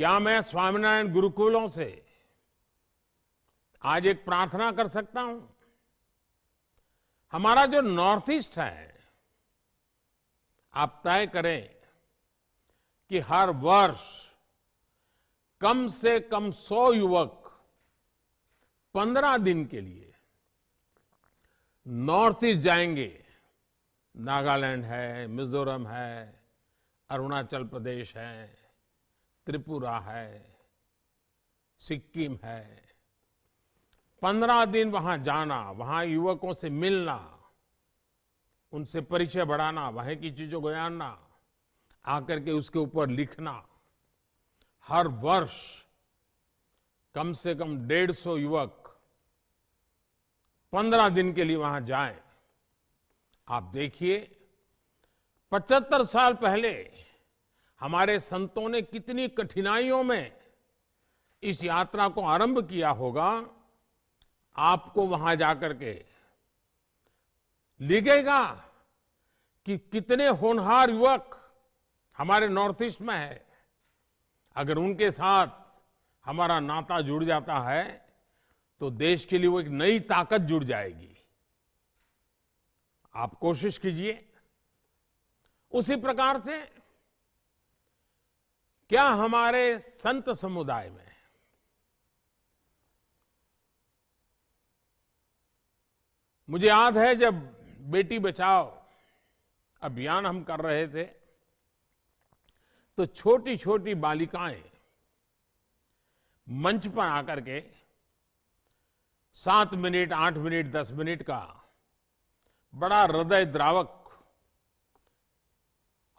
क्या मैं स्वामीनारायण गुरुकुलों से आज एक प्रार्थना कर सकता हूं हमारा जो नॉर्थ ईस्ट है आप तय करें कि हर वर्ष कम से कम सौ युवक पंद्रह दिन के लिए नॉर्थ ईस्ट जाएंगे नागालैंड है मिजोरम है अरुणाचल प्रदेश है त्रिपुरा है सिक्किम है पंद्रह दिन वहां जाना वहां युवकों से मिलना उनसे परिचय बढ़ाना वहां की चीजों को जानना आकर के उसके ऊपर लिखना हर वर्ष कम से कम डेढ़ सौ युवक पंद्रह दिन के लिए वहां जाएं आप देखिए पचहत्तर साल पहले हमारे संतों ने कितनी कठिनाइयों में इस यात्रा को आरंभ किया होगा आपको वहां जाकर के लिखेगा कि कितने होनहार युवक हमारे नॉर्थ ईस्ट में है अगर उनके साथ हमारा नाता जुड़ जाता है तो देश के लिए वो एक नई ताकत जुड़ जाएगी आप कोशिश कीजिए उसी प्रकार से क्या हमारे संत समुदाय में मुझे याद है जब बेटी बचाओ अभियान हम कर रहे थे तो छोटी छोटी बालिकाएं मंच पर आकर के सात मिनट आठ मिनट दस मिनट का बड़ा हृदय द्रावक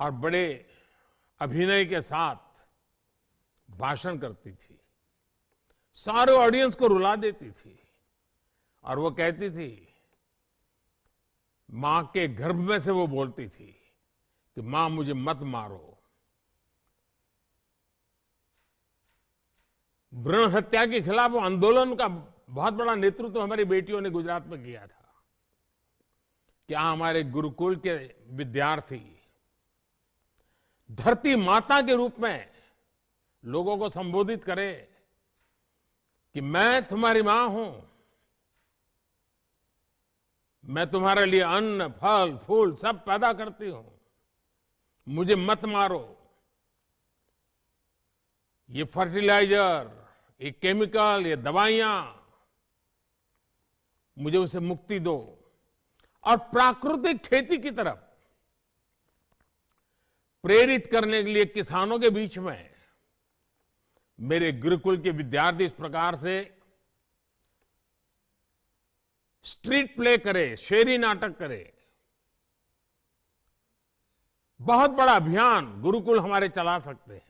और बड़े अभिनय के साथ भाषण करती थी सारे ऑडियंस को रुला देती थी और वो कहती थी मां के गर्भ में से वो बोलती थी कि मां मुझे मत मारो भ्रूण हत्या के खिलाफ आंदोलन का बहुत बड़ा नेतृत्व हमारी बेटियों ने गुजरात में किया था क्या हमारे गुरुकुल के विद्यार्थी धरती माता के रूप में लोगों को संबोधित करे कि मैं तुम्हारी मां हूं मैं तुम्हारे लिए अन्न फल फूल सब पैदा करती हूं मुझे मत मारो ये फर्टिलाइजर ये केमिकल ये दवाइयां मुझे उसे मुक्ति दो और प्राकृतिक खेती की तरफ प्रेरित करने के लिए किसानों के बीच में मेरे गुरुकुल के विद्यार्थी इस प्रकार से स्ट्रीट प्ले करे शेरी नाटक करे बहुत बड़ा अभियान गुरुकुल हमारे चला सकते हैं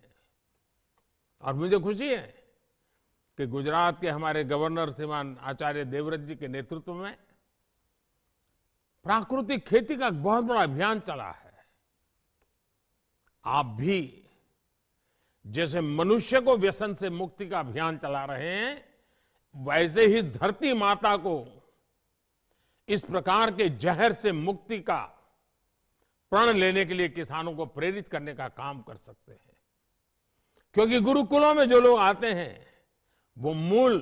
और मुझे खुशी है कि गुजरात के हमारे गवर्नर श्रीमान आचार्य देवव्रत जी के नेतृत्व में प्राकृतिक खेती का बहुत बड़ा अभियान चला है आप भी जैसे मनुष्य को व्यसन से मुक्ति का अभियान चला रहे हैं वैसे ही धरती माता को इस प्रकार के जहर से मुक्ति का प्रण लेने के लिए किसानों को प्रेरित करने का काम कर सकते हैं क्योंकि गुरुकुलों में जो लोग आते हैं वो मूल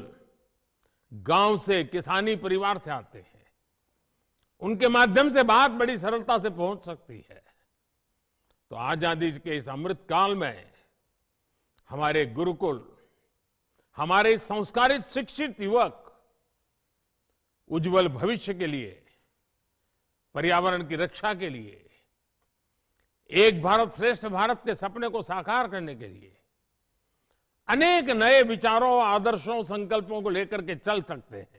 गांव से किसानी परिवार से आते हैं उनके माध्यम से बात बड़ी सरलता से पहुंच सकती है तो आजादी के इस अमृत काल में हमारे गुरुकुल हमारे संस्कारित शिक्षित युवक उज्जवल भविष्य के लिए पर्यावरण की रक्षा के लिए एक भारत श्रेष्ठ भारत के सपने को साकार करने के लिए अनेक नए विचारों आदर्शों संकल्पों को लेकर के चल सकते हैं